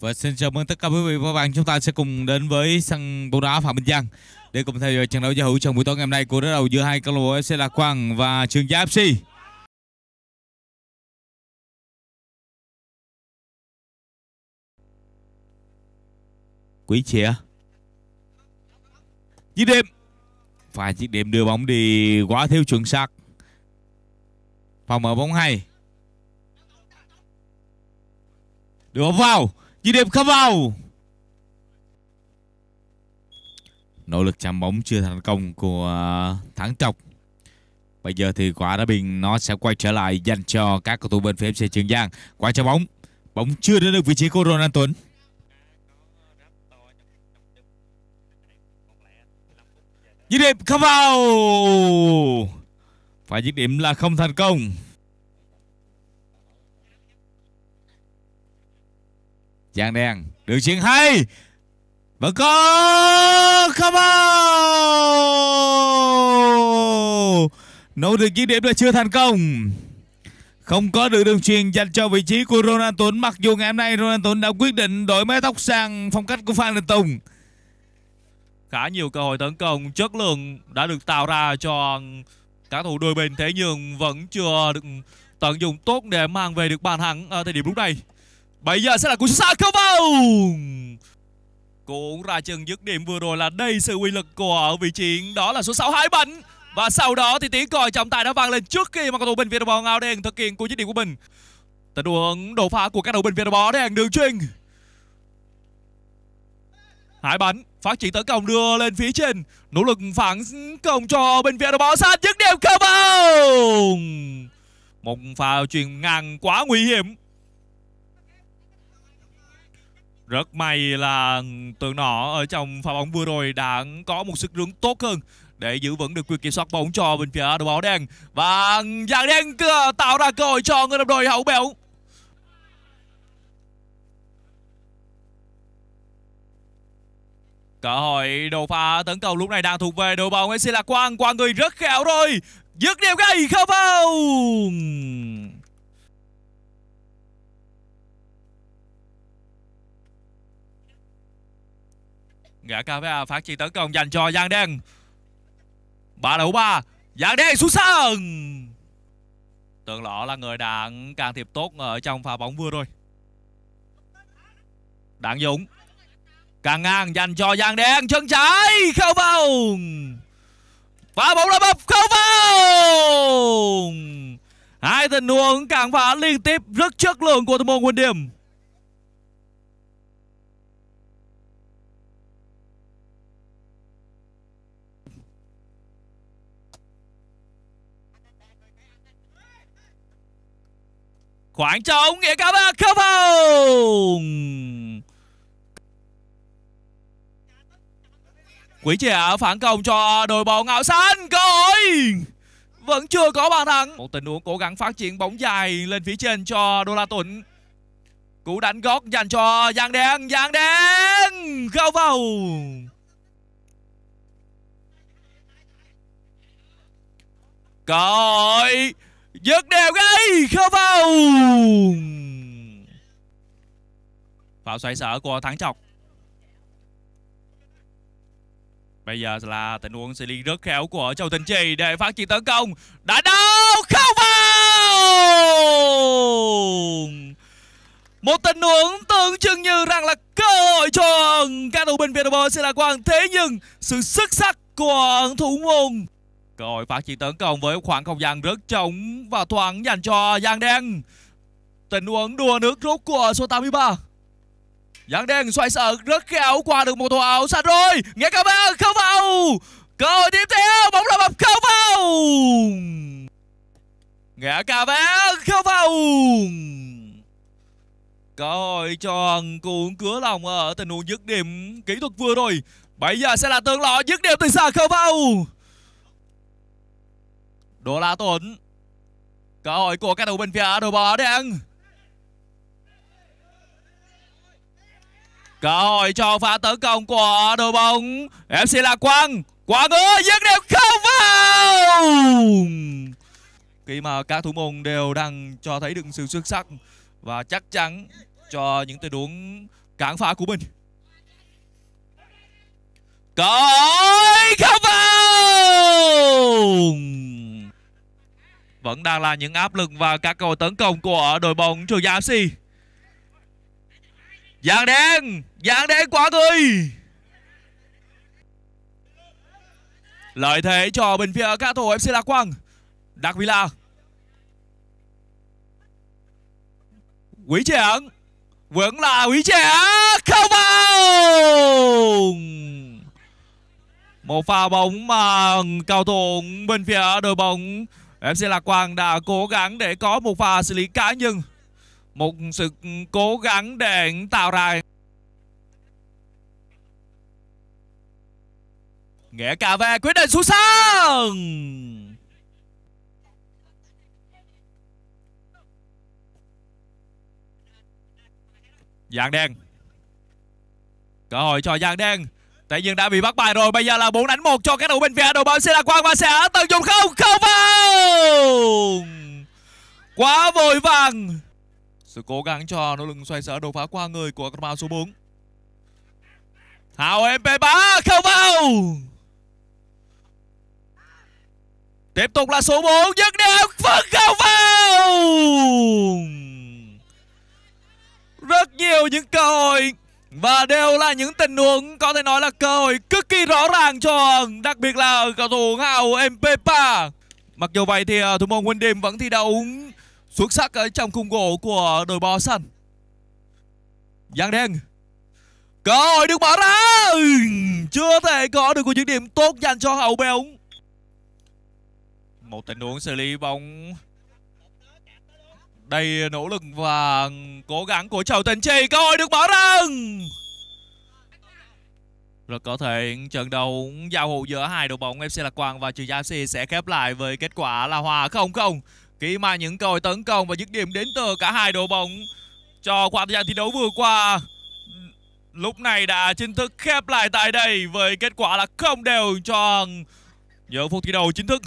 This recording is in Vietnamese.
Và xin chào mừng tất cả quý vị và các bạn Chúng ta sẽ cùng đến với sân bóng đá Phạm Minh Giang Để cùng theo dõi trận đấu giao hữu trong buổi tối ngày hôm nay Của đối đầu giữa hai câu lạc bộ FC Lạc Quang và Trường Gia FC Quý chị chĩa Chiếc điểm Và chiếc điểm đưa bóng đi quá thiếu chuẩn xác Phòng mở bóng hay Đưa bóng vào Nhìn đẹp không vào Nỗ lực chạm bóng chưa thành công của à, Thắng Trọc Bây giờ thì quả đá bình nó sẽ quay trở lại dành cho các cầu thủ bên phía FC Trường Giang. Quả cho bóng. Bóng chưa đến được vị trí của Ronald Tuấn. Dứt điểm không vào. phải dứt điểm là không thành công. Giang đen Đường chuyền hay và có Come on Nỗ lực dứt điểm là chưa thành công không có được đường truyền dành cho vị trí của Ronald Tuấn mặc dù ngày hôm nay Ronald Tuấn đã quyết định đổi mái tóc sang phong cách của Phan Đình Tùng khá nhiều cơ hội tấn công chất lượng đã được tạo ra cho các thủ đôi bên thế nhưng vẫn chưa được tận dụng tốt để mang về được bàn thắng ở thời điểm lúc này Bây giờ sẽ là cú sút xa không vào Cũng ra chân dứt điểm vừa rồi là đầy sự uy lực của ở vị trí đó là số 6 hai bánh Và sau đó thì tiếng còi trọng tài đã vang lên trước khi mà cầu thủ bên phía đội bóng áo đen thực hiện cú dứt điểm của mình Tình huống đổ phá của các đội bên phía đội bóng đen đường chuyền, Hải bắn phát triển tấn công đưa lên phía trên nỗ lực phản công cho bên phía đội bóng xa dứt điểm không vào một pha truyền ngang quá nguy hiểm rất may là tượng nọ ở trong pha bóng vừa rồi đã có một sức rướng tốt hơn để giữ vững được quyền kiểm soát bóng cho bên phía đội bóng đen và dạng đen tạo ra cơ hội cho người đồng đội hậu bẻo cơ hội đầu pha tấn công lúc này đang thuộc về đội bóng AC là quang qua người rất khéo rồi dứt điểm ngay không vào gã cao với A phát chi tấn công dành cho Giang Đen Ba đấu ba Giang Đen xuống sân Tường lọ là người đã can thiệp tốt ở trong pha bóng vừa rồi Đặng Dũng Càng ngang dành cho Giang Đen Chân trái không vào Phá bóng là bập không vào Hai tình huống càng phá liên tiếp rất chất lượng của thủ môn Quỳnh Điểm Khoảng trống Nghĩa cá ba không phòng Quý trẻ phản công cho đội bóng áo xanh Cơ hội Vẫn chưa có bàn thắng Một tình huống cố gắng phát triển bóng dài lên phía trên cho Đô La Tuấn Cú đánh gót dành cho Giang Đen Giang Đen Không vào Cơ hội Dứt đều gây Không vào Vào xoay sở của Thắng chọc Bây giờ là tình huống xử lý rất khéo của Châu tình Trì để phát triển tấn công. Đã đâu không vào. Một tình huống tưởng chừng như rằng là cơ hội cho các thủ binh Việt Nam sẽ là quan thế nhưng sự xuất sắc của thủ môn Cơ hội phát triển tấn công với khoảng không gian rất trống và thoáng dành cho Giang Đen. Tình huống đùa nước rút của số 83. Giang Đen xoay sở rất khéo qua được một thủ áo sạch rồi. Nghe cả ba không vào. Cơ hội tiếp theo bóng là bập không vào. Nghe cả ba không vào. Cơ hội cho cuốn cứa lòng ở tình huống dứt điểm kỹ thuật vừa rồi. Bây giờ sẽ là tương lọ dứt điểm từ xa không vào. Đó là Tuấn Cơ hội của các đầu bên phía đội bóng bò đen Cơ hội cho phá tấn công của đội bóng FC là Quang Quang ơi dứt điểm không vào Khi mà các thủ môn đều đang cho thấy được sự xuất sắc Và chắc chắn cho những tình huống cản phá của mình Cơ hội vẫn đang là những áp lực và các cầu tấn công của đội bóng chủ nhà FC. Giang đen, giang đen quá người. Lợi thế cho bên phía các thủ FC Lạc Quang. Đắc Villa. Quý Trạng. vẫn là Quý Trạng. Không vào. Một pha bóng mà cầu thủ bên phía đội bóng MC Lạc Quang đã cố gắng để có một pha xử lý cá nhân Một sự cố gắng để tạo ra Nghĩa cả về quyết định xuống sân Giang đen Cơ hội cho Giang đen Thế nhưng đã bị bắt bài rồi. Bây giờ là 4 đánh 1 cho các đội bên phía đội bóng sẽ là Quang và sẽ tận dụng không. Không vào. Quá vội vàng. Sự cố gắng cho nỗ lực xoay sở đột phá qua người của các bạn số 4. Hào MP3 không vào. Tiếp tục là số 4 dứt điểm vẫn không vào. Rất nhiều những cơ hội và đều là những tình huống có thể nói là cơ hội cực kỳ rõ ràng cho đặc biệt là cầu thủ Hào Mpepa. Mặc dù vậy thì à, thủ môn đêm vẫn thi đấu xuất sắc ở trong khung gỗ của đội bò xanh. Giang Đen. Cơ hội được bỏ ra. Chưa thể có được một những điểm tốt dành cho Hậu Béo. Một tình huống xử lý bóng đây nỗ lực và cố gắng của Châu tinh Chi Cơ hội được bỏ rừng Rất có thể trận đấu giao hữu giữa hai đội bóng FC Lạc Quang và Trường FC sẽ khép lại với kết quả là hòa 0-0 Khi mà những cơ hội tấn công và dứt điểm đến từ cả hai đội bóng Cho khoảng thời gian thi đấu vừa qua Lúc này đã chính thức khép lại tại đây với kết quả là không đều cho những phút thi đấu chính thức